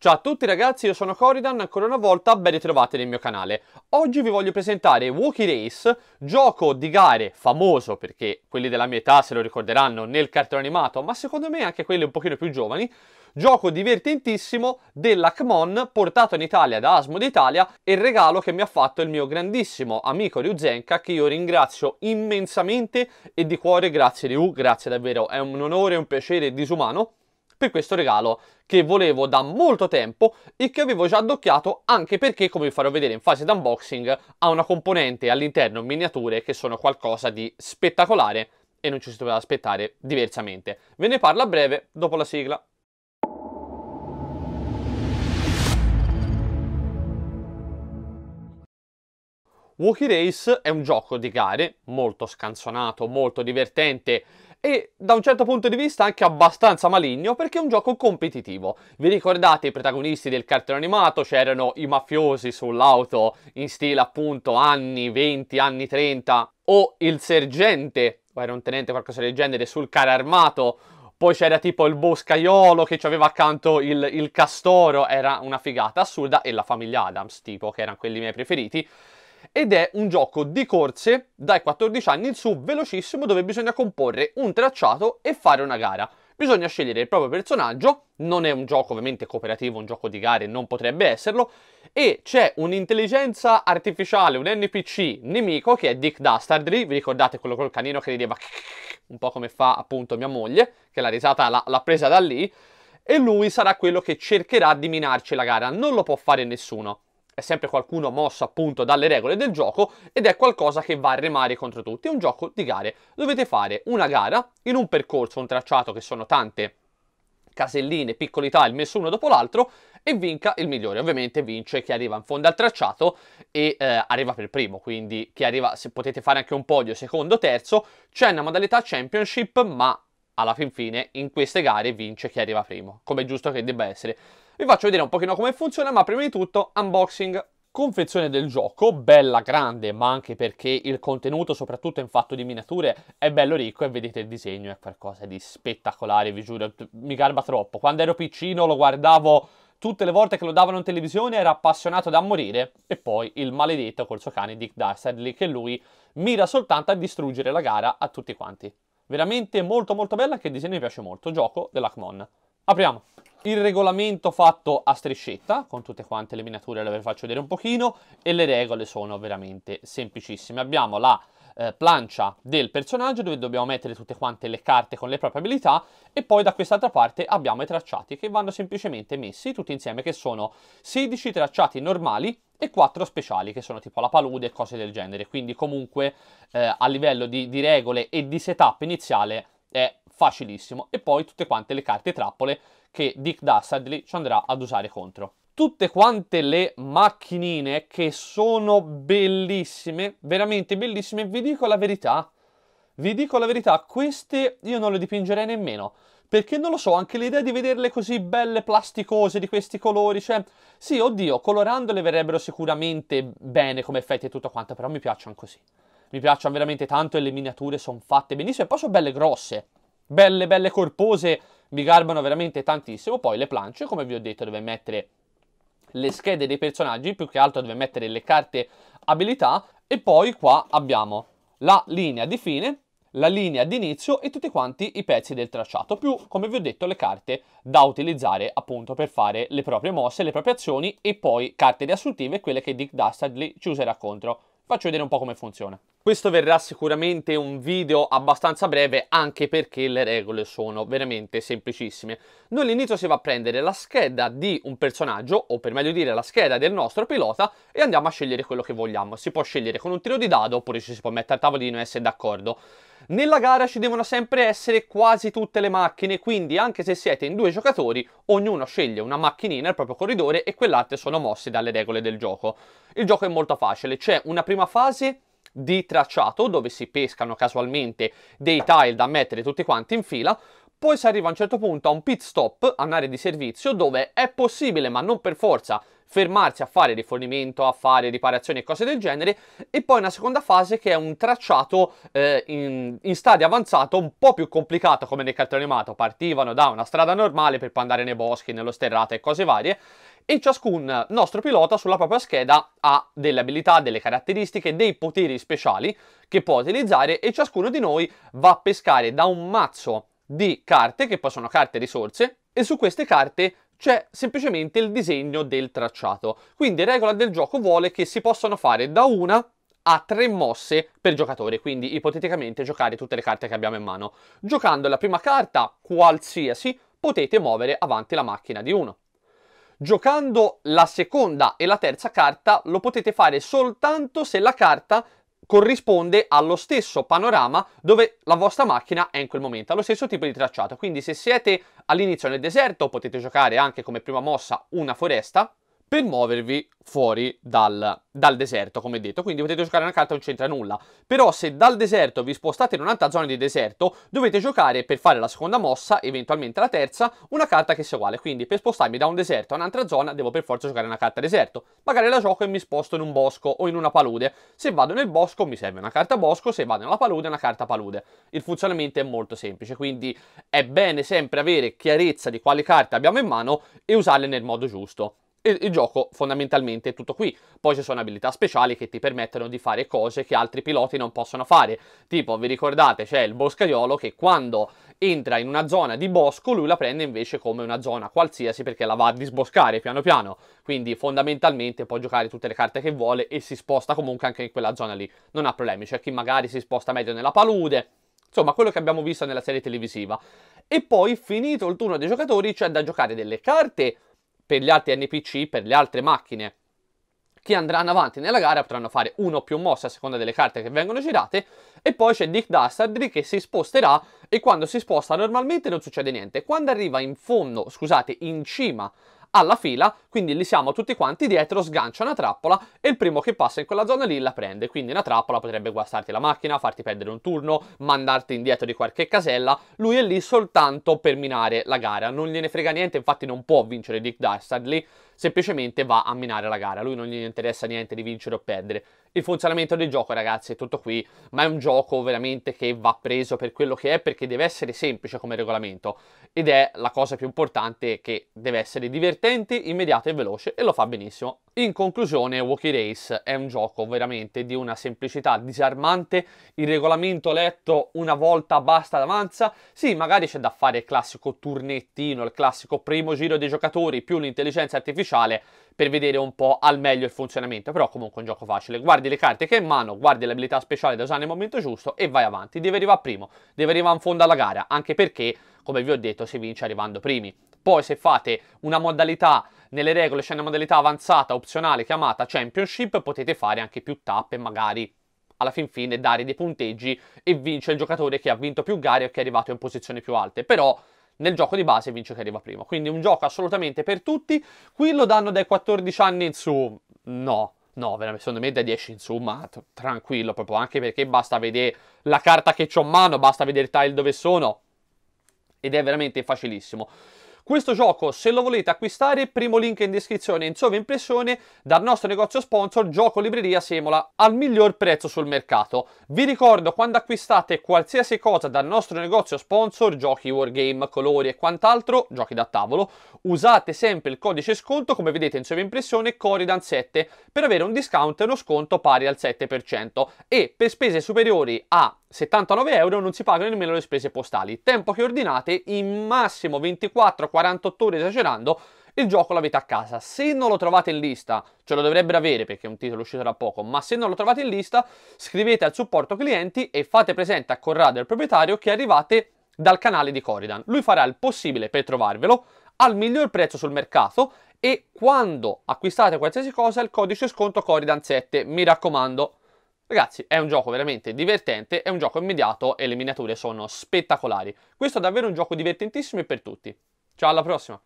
Ciao a tutti ragazzi, io sono Coridan, ancora una volta ben ritrovati nel mio canale. Oggi vi voglio presentare Wookie Race, gioco di gare famoso perché quelli della mia età se lo ricorderanno nel cartone animato, ma secondo me anche quelli un pochino più giovani, gioco divertentissimo della Kmon portato in Italia da Asmo d'Italia e il regalo che mi ha fatto il mio grandissimo amico Ryu Zenka che io ringrazio immensamente e di cuore grazie Ryu, grazie davvero, è un onore un piacere disumano per questo regalo che volevo da molto tempo e che avevo già addocchiato anche perché, come vi farò vedere in fase d'unboxing, ha una componente all'interno miniature che sono qualcosa di spettacolare e non ci si doveva aspettare diversamente. Ve ne parlo a breve dopo la sigla. Walkie Race è un gioco di gare molto scanzonato, molto divertente, e da un certo punto di vista anche abbastanza maligno perché è un gioco competitivo. Vi ricordate i protagonisti del cartone animato? C'erano i mafiosi sull'auto in stile appunto anni 20, anni 30 o il sergente, o era un tenente qualcosa del genere, sul carro armato poi c'era tipo il boscaiolo che ci aveva accanto il, il, castoro, era una figata assurda, e la famiglia Adams tipo, che erano quelli miei preferiti ed è un gioco di corse dai 14 anni in su velocissimo dove bisogna comporre un tracciato e fare una gara. Bisogna scegliere il proprio personaggio, non è un gioco ovviamente cooperativo, un gioco di gare non potrebbe esserlo, e c'è un'intelligenza artificiale, un NPC nemico che è Dick Dastardry, vi ricordate quello col canino che rideva un po' come fa appunto mia moglie, che la risata l'ha presa da lì, e lui sarà quello che cercherà di minarci la gara, non lo può fare nessuno è sempre qualcuno mosso appunto dalle regole del gioco ed è qualcosa che va a remare contro tutti, è un gioco di gare. Dovete fare una gara in un percorso, un tracciato che sono tante caselline, piccoli tile messo uno dopo l'altro e vinca il migliore. Ovviamente vince chi arriva in fondo al tracciato e eh, arriva per primo, quindi chi arriva, se potete fare anche un podio, secondo, terzo, c'è una modalità championship, ma alla fin fine in queste gare vince chi arriva primo, come è giusto che debba essere. Vi faccio vedere un pochino come funziona, ma prima di tutto unboxing confezione del gioco, bella grande, ma anche perché il contenuto, soprattutto in fatto di miniature, è bello ricco e vedete il disegno è qualcosa di spettacolare, vi giuro, mi garba troppo. Quando ero piccino lo guardavo tutte le volte che lo davano in televisione, era appassionato da morire, e poi il maledetto col suo cane Dick Dastardly, che lui mira soltanto a distruggere la gara a tutti quanti. Veramente molto molto bella, che il disegno mi piace molto, gioco della Kmon. Apriamo! il regolamento fatto a striscetta con tutte quante le miniature le ve faccio vedere un pochino e le regole sono veramente semplicissime abbiamo la eh, plancia del personaggio dove dobbiamo mettere tutte quante le carte con le proprie abilità e poi da quest'altra parte abbiamo i tracciati che vanno semplicemente messi tutti insieme che sono 16 tracciati normali e 4 speciali che sono tipo la palude e cose del genere quindi comunque eh, a livello di, di regole e di setup iniziale è facilissimo. E poi tutte quante le carte trappole che Dick Dastardly ci andrà ad usare contro. Tutte quante le macchinine che sono bellissime, veramente bellissime, vi dico la verità. Vi dico la verità, queste io non le dipingerei nemmeno. Perché non lo so, anche l'idea di vederle così belle, plasticose, di questi colori, cioè... Sì, oddio, colorandole verrebbero sicuramente bene come effetti e tutto quanto, però mi piacciono così mi piacciono veramente tanto e le miniature sono fatte benissimo e poi sono belle grosse, belle belle corpose, mi garbano veramente tantissimo. Poi le planche, come vi ho detto, dove mettere le schede dei personaggi, più che altro dove mettere le carte abilità e poi qua abbiamo la linea di fine la linea d'inizio e tutti quanti i pezzi del tracciato, più, come vi ho detto, le carte da utilizzare appunto per fare le proprie mosse, le proprie azioni e poi carte riassuntive, quelle che Dick Dastardly ci userà contro faccio vedere un po' come funziona. Questo verrà sicuramente un video abbastanza breve anche perché le regole sono veramente semplicissime. Noi all'inizio si va a prendere la scheda di un personaggio, o per meglio dire la scheda del nostro pilota, e andiamo a scegliere quello che vogliamo. Si può scegliere con un tiro di dado oppure ci si può mettere a tavolino e essere d'accordo. Nella gara ci devono sempre essere quasi tutte le macchine, quindi anche se siete in due giocatori, ognuno sceglie una macchinina al proprio corridore e quell'altra sono mosse dalle regole del gioco. Il gioco è molto facile, c'è una prima fase di tracciato dove si pescano casualmente dei tile da mettere tutti quanti in fila, poi si arriva a un certo punto a un pit stop, un'area di servizio, dove è possibile, ma non per forza, fermarsi a fare rifornimento, a fare riparazioni e cose del genere, e poi una seconda fase che è un tracciato eh, in, in, stadio avanzato un po' più complicato come nel cartone animato, partivano da una strada normale per poi andare nei boschi, nello sterrato e cose varie, e ciascun nostro pilota sulla propria scheda ha delle abilità, delle caratteristiche, dei poteri speciali che può utilizzare e ciascuno di noi va a pescare da un mazzo di carte, che poi sono carte risorse, e su queste carte c'è semplicemente il disegno del tracciato. Quindi regola del gioco vuole che si possano fare da una a tre mosse per giocatore, quindi ipoteticamente giocare tutte le carte che abbiamo in mano. Giocando la prima carta, qualsiasi, potete muovere avanti la macchina di uno. Giocando la seconda e la terza carta lo potete fare soltanto se la carta corrisponde allo stesso panorama dove la vostra macchina è in quel momento, allo stesso tipo di tracciato. Quindi se siete all'inizio nel deserto potete giocare anche come prima mossa una foresta, per muovervi fuori dal, dal, deserto, come detto. Quindi potete giocare una carta non c'entra nulla. Però se dal deserto vi spostate in un'altra zona di deserto, dovete giocare per fare la seconda mossa, eventualmente la terza, una carta che sia uguale. Quindi per spostarmi da un deserto a un'altra zona, devo per forza giocare una carta deserto. Magari la gioco e mi sposto in un bosco o in una palude. Se vado nel bosco mi serve una carta bosco, se vado nella palude una carta palude. Il funzionamento è molto semplice, quindi è bene sempre avere chiarezza di quale carta abbiamo in mano e usarle nel modo giusto il, il gioco fondamentalmente è tutto qui. Poi ci sono abilità speciali che ti permettono di fare cose che altri piloti non possono fare. Tipo, vi ricordate, c'è il boscaiolo che quando entra in una zona di bosco, lui la prende invece come una zona qualsiasi perché la va a disboscare piano piano. Quindi fondamentalmente può giocare tutte le carte che vuole e si sposta comunque anche in quella zona lì. Non ha problemi, c'è chi magari si sposta meglio nella palude. Insomma, quello che abbiamo visto nella serie televisiva. E poi, finito il turno dei giocatori, c'è da giocare delle carte per gli altri NPC, per le altre macchine che andranno avanti nella gara potranno fare una o più mosse a seconda delle carte che vengono girate e poi c'è Dick Dastardry che si sposterà e quando si sposta normalmente non succede niente. Quando arriva in fondo, scusate, in cima alla fila, quindi li siamo tutti quanti dietro, sgancia una trappola e il primo che passa in quella zona lì la prende, quindi una trappola potrebbe guastarti la macchina, farti perdere un turno, mandarti indietro di qualche casella, lui è lì soltanto per minare la gara, non gliene frega niente, infatti non può vincere Dick Dastardly, semplicemente va a minare la gara, lui non gli interessa niente di vincere o perdere il funzionamento del gioco ragazzi è tutto qui, ma è un gioco veramente che va preso per quello che è perché deve essere semplice come regolamento ed è la cosa più importante che deve essere divertente, immediato e veloce e lo fa benissimo in conclusione, Walkie Race è un gioco veramente di una semplicità disarmante, il regolamento letto una volta basta avanza, sì magari c'è da fare il classico turnettino, il classico primo giro dei giocatori più l'intelligenza artificiale per vedere un po' al meglio il funzionamento, però comunque è un gioco facile, guardi le carte che hai in mano, guardi le abilità speciali da usare nel momento giusto e vai avanti, deve arrivare primo, deve arrivare in fondo alla gara, anche perché come vi ho detto si vince arrivando primi, poi se fate una modalità nelle regole c'è una modalità avanzata opzionale chiamata Championship, potete fare anche più tappe magari alla fin fine dare dei punteggi e vince il giocatore che ha vinto più gare o che è arrivato in posizioni più alte, però nel gioco di base vince chi arriva prima, quindi un gioco assolutamente per tutti, qui lo danno dai 14 anni in su, no, no, veramente, secondo me dai 10 in su, ma tranquillo proprio, anche perché basta vedere la carta che ho in mano, basta vedere il tile dove sono, ed è veramente facilissimo. Questo gioco, se lo volete acquistare, primo link in descrizione in sovraimpressione dal nostro negozio sponsor Gioco Libreria Semola al miglior prezzo sul mercato. Vi ricordo quando acquistate qualsiasi cosa dal nostro negozio sponsor, giochi wargame, colori e quant'altro, giochi da tavolo, usate sempre il codice sconto come vedete in sovraimpressione Coridan7 per avere un discount e uno sconto pari al 7% e per spese superiori a 79 euro non si pagano nemmeno le spese postali. Tempo che ordinate, in massimo 24-48 ore esagerando, il gioco l'avete a casa. Se non lo trovate in lista, ce lo dovrebbero avere perché è un titolo uscito da poco, ma se non lo trovate in lista, scrivete al supporto clienti e fate presente a Corrado, il proprietario, che arrivate dal canale di Corridan. Lui farà il possibile per trovarvelo al miglior prezzo sul mercato e quando acquistate qualsiasi cosa il codice sconto Corridan7. Mi raccomando, Ragazzi, è un gioco veramente divertente, è un gioco immediato e le miniature sono spettacolari. Questo è davvero un gioco divertentissimo e per tutti. Ciao, alla prossima!